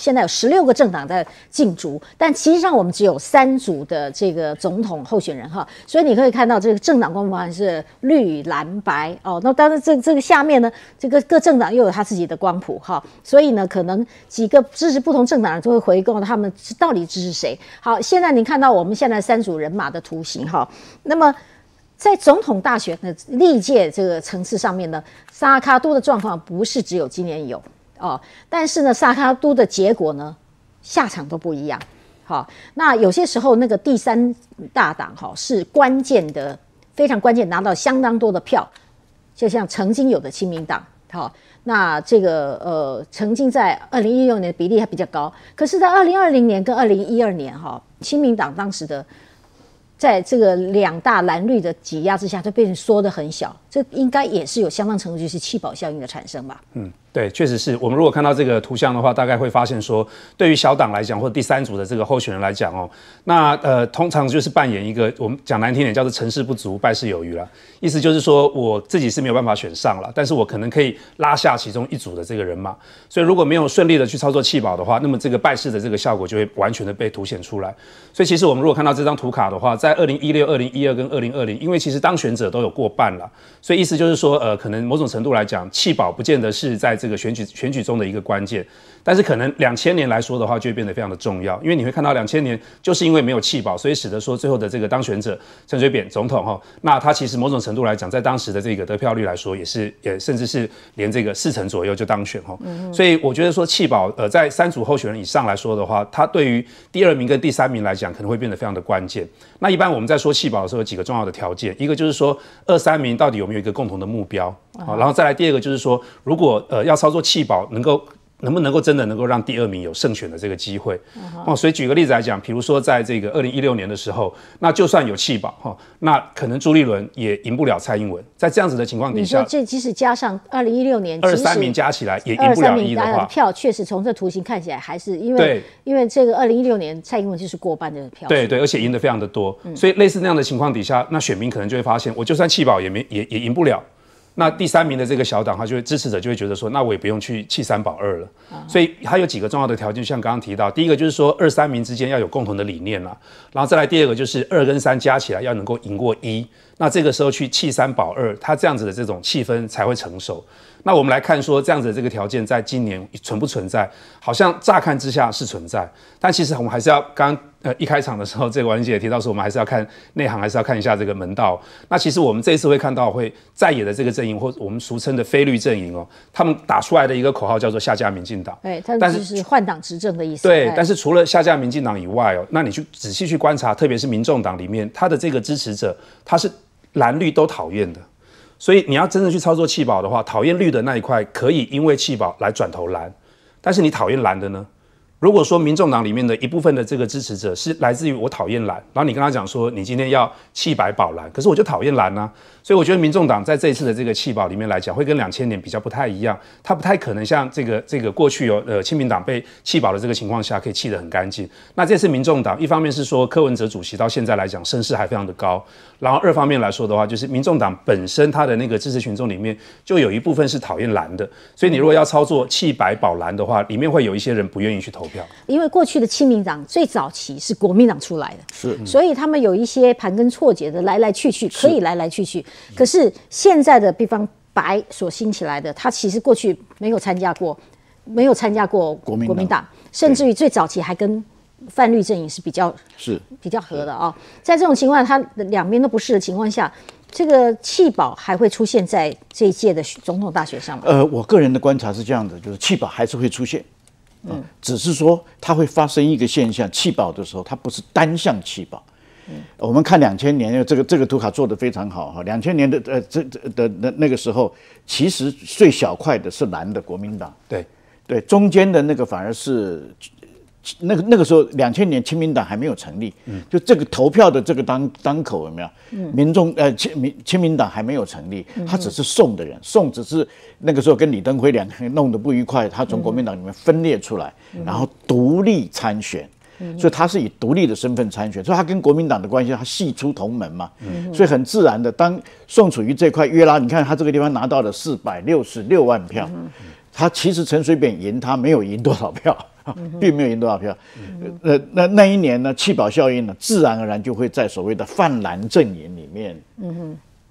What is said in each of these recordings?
现在有十六个政党在竞逐，但实实上我们只有三组的这个总统候选人哈，所以你可以看到这个政党光环是绿、蓝、白哦。那当然，这这个下面呢，这个各政党又有他自己的光谱哈，所以呢，可能几个支持不同政党人都会回购他们到底支持谁。好，现在你看到我们现在三组人马的图形哈。那么，在总统大选的历届这个层次上面呢，萨卡多的状况不是只有今年有。哦，但是呢，萨卡都的结果呢，下场都不一样。好，那有些时候那个第三大党哈是关键的，非常关键，拿到相当多的票，就像曾经有的亲民党。好，那这个呃，曾经在二零一六年比例还比较高，可是，在二零二零年跟二零一二年哈，亲民党当时的在这个两大蓝绿的挤压之下，就变成缩得很小。这应该也是有相当程度就是气保效应的产生吧？嗯。对，确实是我们如果看到这个图像的话，大概会发现说，对于小党来讲，或者第三组的这个候选人来讲哦，那呃，通常就是扮演一个我们讲难听点叫做成事不足败事有余了。意思就是说我自己是没有办法选上了，但是我可能可以拉下其中一组的这个人马。所以如果没有顺利的去操作弃保的话，那么这个败事的这个效果就会完全的被凸显出来。所以其实我们如果看到这张图卡的话，在二零一六、二零一二跟二零二零，因为其实当选者都有过半了，所以意思就是说，呃，可能某种程度来讲，弃保不见得是在。这个选举选举中的一个关键，但是可能两千年来说的话，就会变得非常的重要，因为你会看到两千年就是因为没有弃保，所以使得说最后的这个当选者陈水扁总统哈，那他其实某种程度来讲，在当时的这个得票率来说，也是也甚至是连这个四成左右就当选哈，所以我觉得说弃保呃，在三组候选人以上来说的话，他对于第二名跟第三名来讲，可能会变得非常的关键。那一般我们在说弃保的时候，有几个重要的条件，一个就是说二三名到底有没有一个共同的目标。好，然后再来第二个就是说，如果呃要操作弃保，能够能不能够真的能够让第二名有胜选的这个机会？哦，所以举个例子来讲，比如说在这个二零一六年的时候，那就算有弃保哈，那可能朱立伦也赢不了蔡英文。在这样子的情况底下，你说这即使加上二零一六年，二三名加起来也赢不了。一三票确实从这图形看起来还是因为因为这个二零一六年蔡英文就是过半的票，对对，而且赢的非常的多，所以类似那样的情况底下，那选民可能就会发现，我就算弃保也没也也赢不了。那第三名的这个小党，他就会支持者就会觉得说，那我也不用去弃三保二了。所以他有几个重要的条件，像刚刚提到，第一个就是说二三名之间要有共同的理念了，然后再来第二个就是二跟三加起来要能够赢过一。那这个时候去弃三保二，他这样子的这种气氛才会成熟。那我们来看说这样子的这个条件，在今年存不存在？好像乍看之下是存在，但其实我们还是要刚。呃，一开场的时候，这个王姐提到说，我们还是要看内行，还是要看一下这个门道。那其实我们这一次会看到会在野的这个阵营，或我们俗称的非绿阵营哦，他们打出来的一个口号叫做“下架民进党”，哎，但是是换党执政的意思。对，但是除了下架民进党以外哦，那你去仔细去观察，特别是民众党里面，他的这个支持者，他是蓝绿都讨厌的。所以你要真正去操作弃保的话，讨厌绿的那一块可以因为弃保来转投蓝，但是你讨厌蓝的呢？如果说民众党里面的一部分的这个支持者是来自于我讨厌蓝，然后你跟他讲说你今天要弃白保蓝，可是我就讨厌蓝啊，所以我觉得民众党在这一次的这个弃保里面来讲，会跟两千年比较不太一样，他不太可能像这个这个过去有呃，亲民党被弃保的这个情况下可以弃得很干净。那这次民众党，一方面是说柯文哲主席到现在来讲声势还非常的高，然后二方面来说的话，就是民众党本身他的那个支持群众里面就有一部分是讨厌蓝的，所以你如果要操作弃白保蓝的话，里面会有一些人不愿意去投。因为过去的亲民党最早期是国民党出来的，是，所以他们有一些盘根错节的来来去去，可以来来去去。可是现在的地方白所兴起来的，他其实过去没有参加过，没有参加过国民国民党，甚至于最早期还跟泛绿阵营是比较是比较合的啊。在这种情况，他两边都不是的情况下，这个弃保还会出现在这一届的总统大选上吗？呃，我个人的观察是这样的，就是弃保还是会出现。只是说它会发生一个现象，弃保的时候它不是单向弃保。我们看两千年，这个这个图卡做的非常好哈，两千年的呃这的那那个时候，其实最小块的是蓝的国民党，对对，中间的那个反而是。那个那个时候，两千年，亲民党还没有成立，就这个投票的这个当当口有没有？民众呃，亲民亲民党还没有成立，他只是宋的人，宋只是那个时候跟李登辉两个人弄得不愉快，他从国民党里面分裂出来，然后独立参选，所以他是以独立的身份参选，所以他跟国民党的关系，他系出同门嘛，所以很自然的，当宋楚瑜这块约拉，你看他这个地方拿到了四百六十六万票，他其实陈水扁赢他没有赢多少票。并没有赢多少票，那那那一年呢，弃保效应呢，自然而然就会在所谓的泛蓝阵营里面，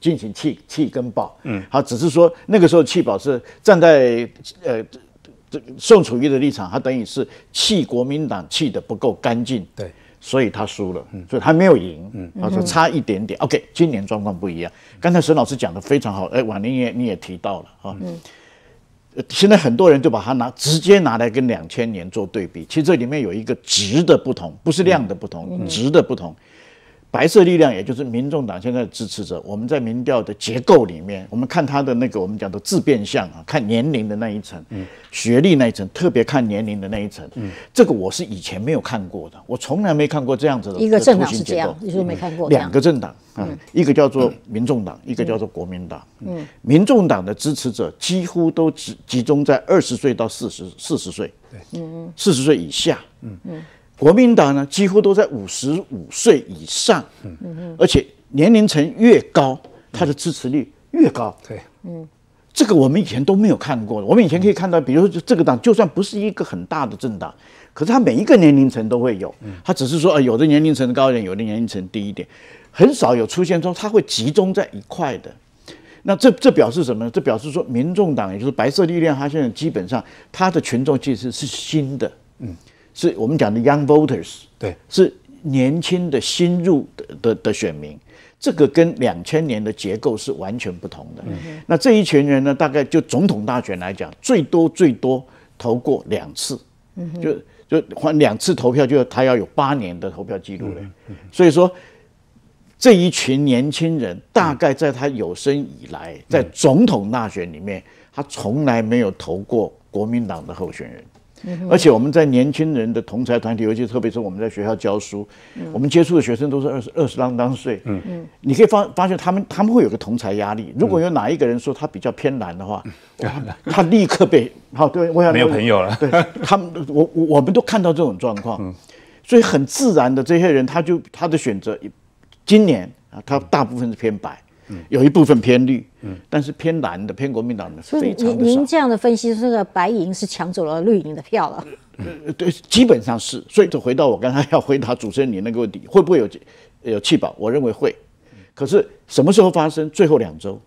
进行弃弃跟保，嗯，好，只是说那个时候弃保是站在呃这宋楚瑜的立场，他等于是弃国民党弃的不够干净，对，所以他输了，所以他没有赢，嗯，他说差一点点，OK，今年状况不一样，刚才沈老师讲的非常好，哎，婉玲也你也提到了，哈，嗯。现在很多人就把它拿直接拿来跟两千年做对比，其实这里面有一个值的不同，不是量的不同，值的不同。白色力量，也就是民众党现在的支持者，我们在民调的结构里面，我们看他的那个我们讲的自变相啊，看年龄的那一层，嗯，学历那一层，特别看年龄的那一层，嗯，这个我是以前没有看过的，我从来没看过这样子的一个党是结构，你说没看过？两个政党，嗯，一个叫做民众党，一个叫做国民党，嗯，民众党的支持者几乎都集集中在二十岁到四十，四十岁，对，嗯嗯，四十岁以下，嗯嗯。国民党呢，几乎都在五十五岁以上，嗯嗯，而且年龄层越高，他的支持率越高。对，嗯，这个我们以前都没有看过。我们以前可以看到，比如说这个党，就算不是一个很大的政党，可是他每一个年龄层都会有，他只是说啊，有的年龄层高一点，有的年龄层低一点，很少有出现说他会集中在一块的。那这这表示什么呢？这表示说，民众党也就是白色力量，他现在基本上他的群众其实是新的，嗯。是我们讲的 young voters，对，是年轻的新入的的选民，这个跟两千年的结构是完全不同的。那这一群人呢，大概就总统大选来讲，最多最多投过两次，就就换两次投票，就他要有八年的投票记录了。所以说，这一群年轻人大概在他有生以来，在总统大选里面，他从来没有投过国民党的候选人。而且我们在年轻人的同才团体，尤其特别是我们在学校教书，我们接触的学生都是二十二十啷当岁，嗯嗯，你可以发发现他们他们会有个同才压力。如果有哪一个人说他比较偏蓝的话，他立刻被好对，我想没有朋友了。对他们，我我们都看到这种状况，所以很自然的这些人他就他的选择，今年啊他大部分是偏白。有一部分偏绿，嗯，但是偏蓝的、偏国民党的非常所以您您这样的分析，这个白银是抢走了绿营的票了。呃，对，基本上是。所以就回到我刚才要回答主持人你那个问题，会不会有有弃保？我认为会。可是什么时候发生？最后两周。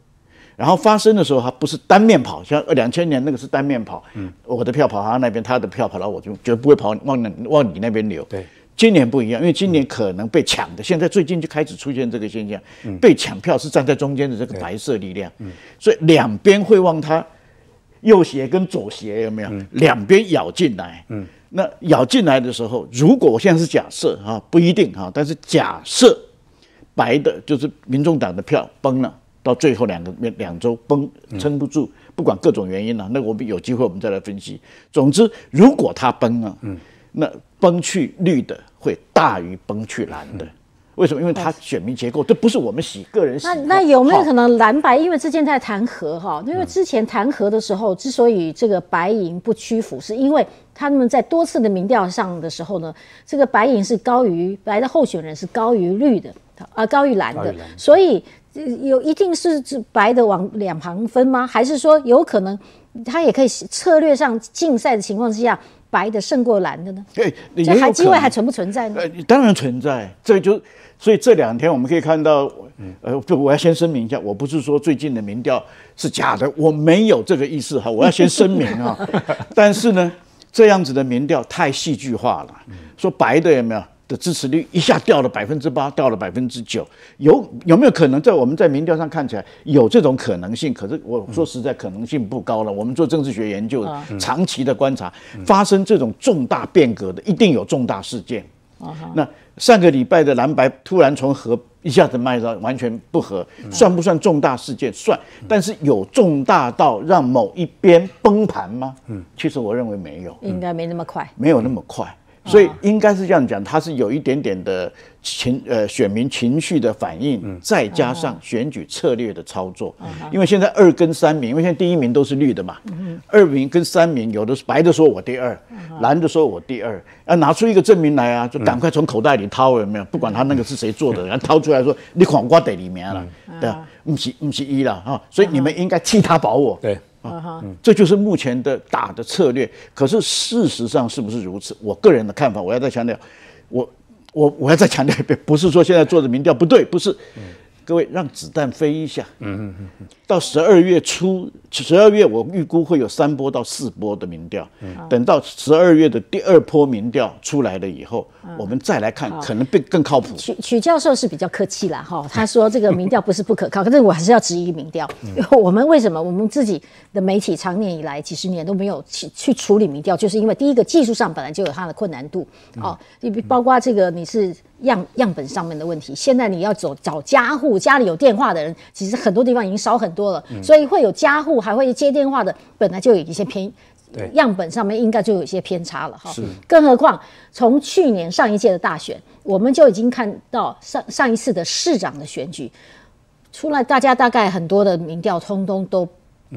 然后发生的时候，它不是单面跑，像两千年那个是单面跑。嗯，我的票跑他那边，他的票跑到我，就绝不会跑往往你那边流。对。今年不一样，因为今年可能被抢的，现在最近就开始出现这个现象，被抢票是站在中间的这个白色力量，所以两边会往他右斜跟左斜有没有？两边咬进来，那咬进来的时候，如果我现在是假设啊，不一定啊，但是假设白的就是民众党的票崩了，到最后两个两周崩撑不住，不管各种原因了，那我们有机会我们再来分析。总之，如果他崩了，那崩去绿的。会大于崩去蓝的，为什么？因为它选民结构，这不是我们洗个人洗。那那有没有可能蓝白因为之前在弹劾哈？因为之前弹劾的时候，之所以这个白银不屈服，是因为他们在多次的民调上的时候呢，这个白银是高于白的候选人是高于绿的，啊高于蓝的，所以。有一定是指白的往两旁分吗？还是说有可能他也可以策略上竞赛的情况之下，白的胜过蓝的呢？哎，这还机会还存不存在？呃，当然存在。这就所以这两天我们可以看到，呃，不，我要先声明一下，我不是说最近的民调是假的，我没有这个意思哈，我要先声明啊。但是呢，这样子的民调太戏剧化了，说白的有没有？的支持率一下掉了百分之八，掉了百分之九，有有没有可能在我们在民调上看起来有这种可能性？可是我说实在，可能性不高了。我们做政治学研究，长期的观察，发生这种重大变革的，一定有重大事件。那上个礼拜的蓝白突然从和一下子卖到完全不合，算不算重大事件？算。但是有重大到让某一边崩盘吗？嗯，其实我认为没有，应该没那么快，没有那么快。所以应该是这样讲，他是有一点点的情呃选民情绪的反应，再加上选举策略的操作。因为现在二跟三名，因为现在第一名都是绿的嘛，二名跟三名有的是白的说我第二，蓝的说我第二，啊拿出一个证明来啊，就赶快从口袋里掏有没有？不管他那个是谁做的，然掏出来说你黄瓜在里面了？对啊，不是不是一了啊，所以你们应该替他保我。对。这就是目前的打的策略。可是事实上是不是如此？我个人的看法，我要再强调，我我我要再强调一遍，不是说现在做的民调不对，不是。各位，让子弹飞一下。嗯嗯嗯。到十二月初，十二月我预估会有三波到四波的民调。嗯。等到十二月的第二波民调出来了以后，我们再来看，可能更更靠谱。曲曲教授是比较客气了哈，他说这个民调不是不可靠，可是我还是要质疑民调。我们为什么？我们自己的媒体长年以来几十年都没有去处理民调，就是因为第一个技术上本来就有它的困难度。哦，你包括这个你是。样样本上面的问题，现在你要走找家户，家里有电话的人，其实很多地方已经少很多了，所以会有家户还会接电话的，本来就有一些偏，样本上面应该就有一些偏差了哈。是，更何况从去年上一届的大选，我们就已经看到上上一次的市长的选举出来，大家大概很多的民调通通都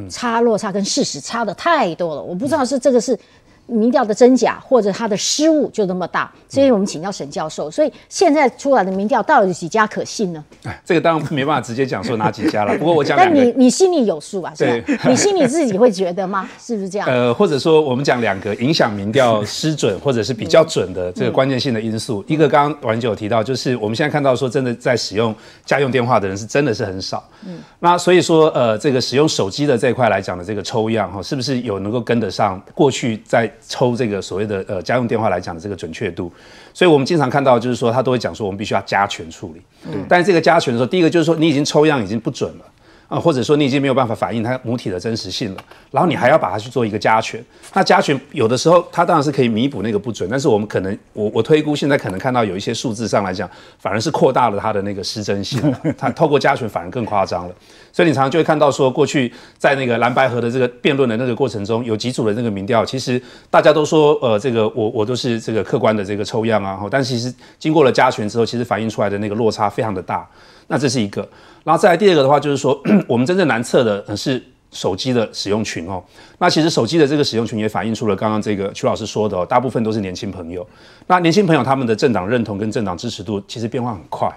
差落差跟事实差的太多了，我不知道是这个是。民调的真假或者它的失误就那么大，所以我们请教沈教授。所以现在出来的民调到底几家可信呢？哎，这个当然没办法直接讲说哪几家了。不过我讲，那你你心里有数啊？对，你心里自己会觉得吗？是不是这样？呃，或者说我们讲两个影响民调失准或者是比较准的这个关键性的因素。一个刚刚王姐有提到，就是我们现在看到说真的在使用家用电话的人是真的是很少。嗯，那所以说呃这个使用手机的这一块来讲的这个抽样哈，是不是有能够跟得上过去在抽这个所谓的呃家用电话来讲的这个准确度，所以我们经常看到就是说他都会讲说我们必须要加权处理，但是这个加权的时候，第一个就是说你已经抽样已经不准了。啊，或者说你已经没有办法反映它母体的真实性了，然后你还要把它去做一个加权，那加权有的时候它当然是可以弥补那个不准，但是我们可能我我推估现在可能看到有一些数字上来讲，反而是扩大了它的那个失真性，它透过加权反而更夸张了。所以你常常就会看到说，过去在那个蓝白河的这个辩论的那个过程中，有几组的那个民调，其实大家都说呃这个我我都是这个客观的这个抽样啊，但其实经过了加权之后，其实反映出来的那个落差非常的大。那这是一个，然后再来第二个的话，就是说我们真正难测的是手机的使用群哦。那其实手机的这个使用群也反映出了刚刚这个曲老师说的，哦，大部分都是年轻朋友。那年轻朋友他们的政党认同跟政党支持度其实变化很快。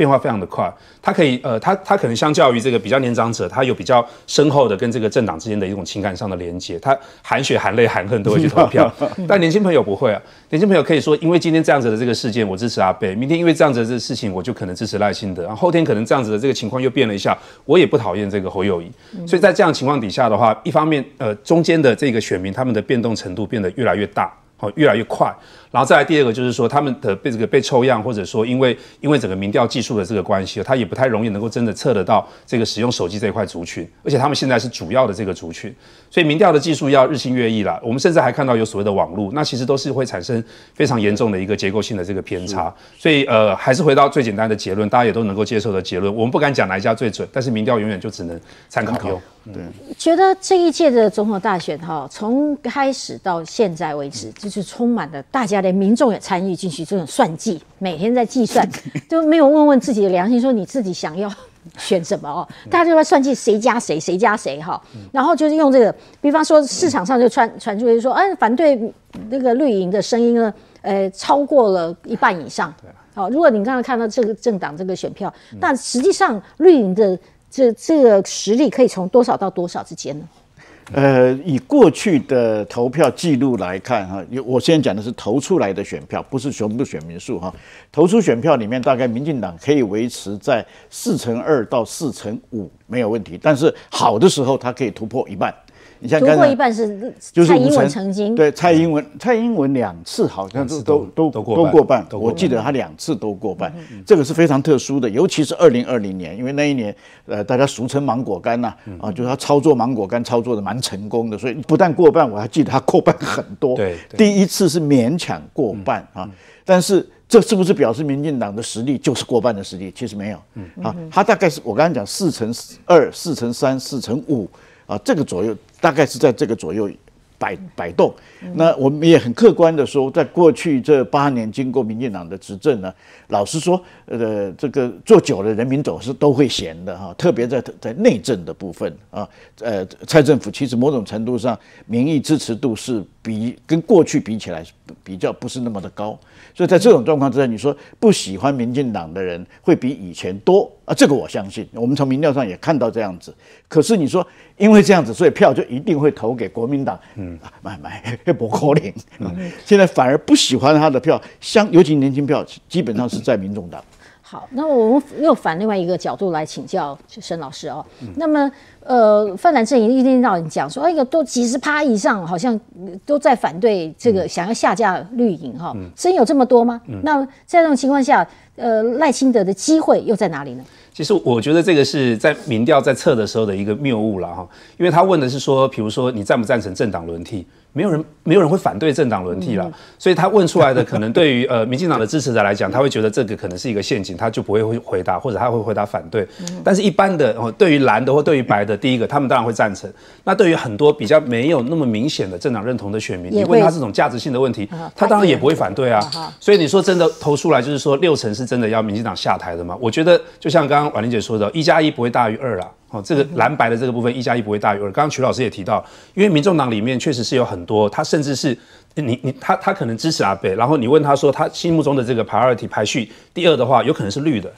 变化非常的快，他可以，呃，他他可能相较于这个比较年长者，他有比较深厚的跟这个政党之间的一种情感上的连接，他含血含泪含恨都会去投票，但年轻朋友不会啊，年轻朋友可以说，因为今天这样子的这个事件，我支持阿贝，明天因为这样子的事情，我就可能支持赖清德，然后后天可能这样子的这个情况又变了一下，我也不讨厌这个侯友谊，所以在这样情况底下的话，一方面，呃，中间的这个选民他们的变动程度变得越来越大，哦，越来越快。然后再来第二个就是说，他们的被这个被抽样，或者说因为因为整个民调技术的这个关系，它也不太容易能够真的测得到这个使用手机这一块族群，而且他们现在是主要的这个族群，所以民调的技术要日新月异了。我们甚至还看到有所谓的网路，那其实都是会产生非常严重的一个结构性的这个偏差。所以呃，还是回到最简单的结论，大家也都能够接受的结论。我们不敢讲哪一家最准，但是民调永远就只能参考用。觉得这一届的总统大选哈，从开始到现在为止，就是充满了大家的民众也参与进去这种算计，每天在计算，都没有问问自己的良心，说你自己想要选什么哦，大家就在算计谁加谁，谁加谁哈，然后就是用这个，比方说市场上就传传出来说，哎，反对那个绿营的声音呢，呃，超过了一半以上，好，如果你刚刚看到这个政党这个选票，但实际上绿营的。这这个实力可以从多少到多少之间呢？呃，以过去的投票记录来看，哈，我我现在讲的是投出来的选票，不是全部选民数哈。投出选票里面，大概民进党可以维持在四乘二到四乘五没有问题，但是好的时候它可以突破一半。读过一半是蔡英文曾经对蔡英文，蔡英文两次好像是都都都过半，我记得他两次都过半，这个是非常特殊的，尤其是二零二零年，因为那一年呃大家俗称芒果干呐，啊，就是他操作芒果干操作的蛮成功的，所以不但过半，我还记得他过半很多。对，第一次是勉强过半啊，但是这是不是表示民进党的实力就是过半的实力？其实没有，啊，他大概是我刚刚讲四乘二、四乘三、四乘五啊，这个左右。大概是在这个左右摆摆动。那我们也很客观的说，在过去这八年，经过民进党的执政呢，老实说，呃，这个做久了，人民总是都会闲的哈。特别在在内政的部分啊，呃，蔡政府其实某种程度上，民意支持度是比跟过去比起来比较不是那么的高。所以在这种状况之下，你说不喜欢民进党的人会比以前多啊？这个我相信，我们从民调上也看到这样子。可是你说，因为这样子，所以票就一定会投给国民党？嗯，买买。不可怜，嗯，现在反而不喜欢他的票，相尤其年轻票，基本上是在民众党。好，那我们又反另外一个角度来请教沈老师哦。那么，呃，泛兰阵营一天到晚讲说，哎呀，都几十趴以上，好像都在反对这个想要下架绿营哈。真有这么多吗？那在这种情况下，呃，赖清德的机会又在哪里呢？其实我觉得这个是在民调在测的时候的一个谬误了哈，因为他问的是说，比如说你赞不赞成政党轮替？没有人，没有人会反对政党轮替了，所以他问出来的可能对于 呃民进党的支持者来讲，他会觉得这个可能是一个陷阱，他就不会会回答，或者他会回答反对。但是一般的哦，对于蓝的或对于白的，第一个他们当然会赞成。那对于很多比较没有那么明显的政党认同的选民，你问他这种价值性的问题，他当然也不会反对啊。所以你说真的投出来就是说六成是真的要民进党下台的吗？我觉得就像刚刚婉玲姐说的，一加一不会大于二了。哦，这个蓝白的这个部分一加一不会大于二。刚刚曲老师也提到，因为民众党里面确实是有很多，他甚至是你你他他可能支持阿北，然后你问他说他心目中的这个 priority 排序第二的话，有可能是绿的，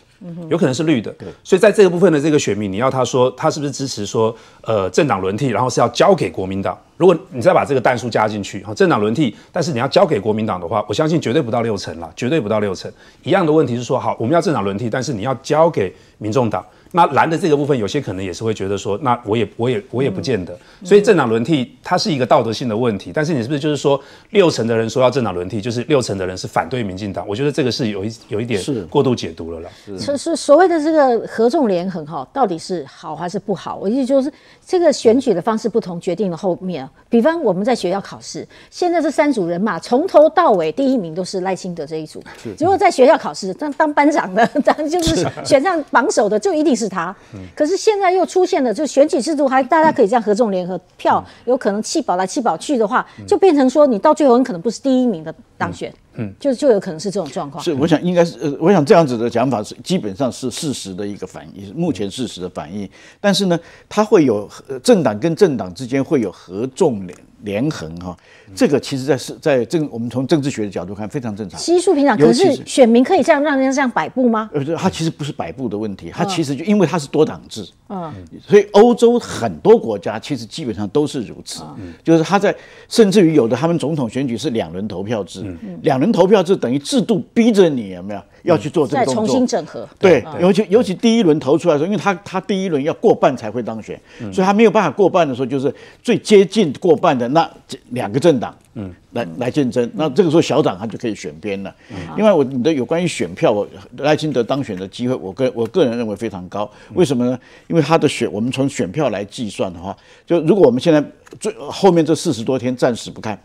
有可能是绿的。对。所以在这个部分的这个选民，你要他说他是不是支持说呃政党轮替，然后是要交给国民党。如果你再把这个弹数加进去，好政党轮替，但是你要交给国民党的话，我相信绝对不到六成了，绝对不到六成。一样的问题是说，好我们要政党轮替，但是你要交给民众党。那蓝的这个部分，有些可能也是会觉得说，那我也我也我也不见得。所以政党轮替它是一个道德性的问题，但是你是不是就是说六成的人说要政党轮替，就是六成的人是反对民进党？我觉得这个是有一有一点过度解读了啦。是是所谓的这个合纵连横哈，到底是好还是不好？我意思就是这个选举的方式不同，决定了后面。比方我们在学校考试，现在是三组人马，从头到尾第一名都是赖清德这一组。如果在学校考试，当当班长的，当就是选上榜首的，就一定是。是他，可是现在又出现了，就选举制度还大家可以这样合纵联合票，有可能弃保来弃保去的话，就变成说你到最后很可能不是第一名的当选。嗯，就就有可能是这种状况。是，我想应该是呃，我想这样子的讲法是基本上是事实的一个反应，目前事实的反应。但是呢，它会有政党跟政党之间会有合纵连连横哈。这个其实在是在政，我们从政治学的角度看非常正常。稀右平常。可是选民可以这样让人家这样摆布吗？呃，他其实不是摆布的问题，他其实就因为他是多党制，嗯，所以欧洲很多国家其实基本上都是如此，嗯，就是他在甚至于有的他们总统选举是两轮投票制，两。能投票就等于制度逼着你有没有要去做这动作？再重新整合。对，尤其尤其第一轮投出来的时候，因为他他第一轮要过半才会当选，所以他没有办法过半的时候，就是最接近过半的那两个政党，嗯，来来竞争。那这个时候小党他就可以选边了。另外，我你的有关于选票，我赖清德当选的机会，我个我个人认为非常高。为什么呢？因为他的选，我们从选票来计算的话，就如果我们现在最后面这四十多天暂时不看。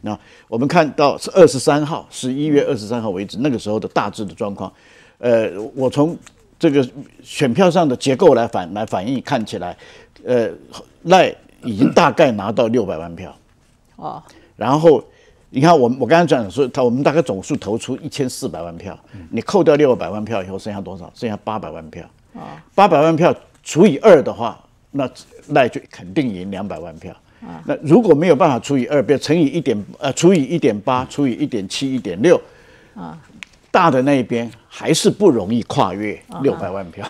那我们看到是二十三号，十一月二十三号为止，那个时候的大致的状况，呃，我从这个选票上的结构来反来反映，看起来，呃，赖已经大概拿到六百万票，哦，然后你看我我刚才讲说，他我们大概总数投出一千四百万票，你扣掉六百万票以后，剩下多少？剩下八百万票，哦，八百万票除以二的话，那赖就肯定赢两百万票。那如果没有办法除以二，比如乘以一点，呃，除以一点八，除以一点七，一点六，啊，大的那一边还是不容易跨越六百万票。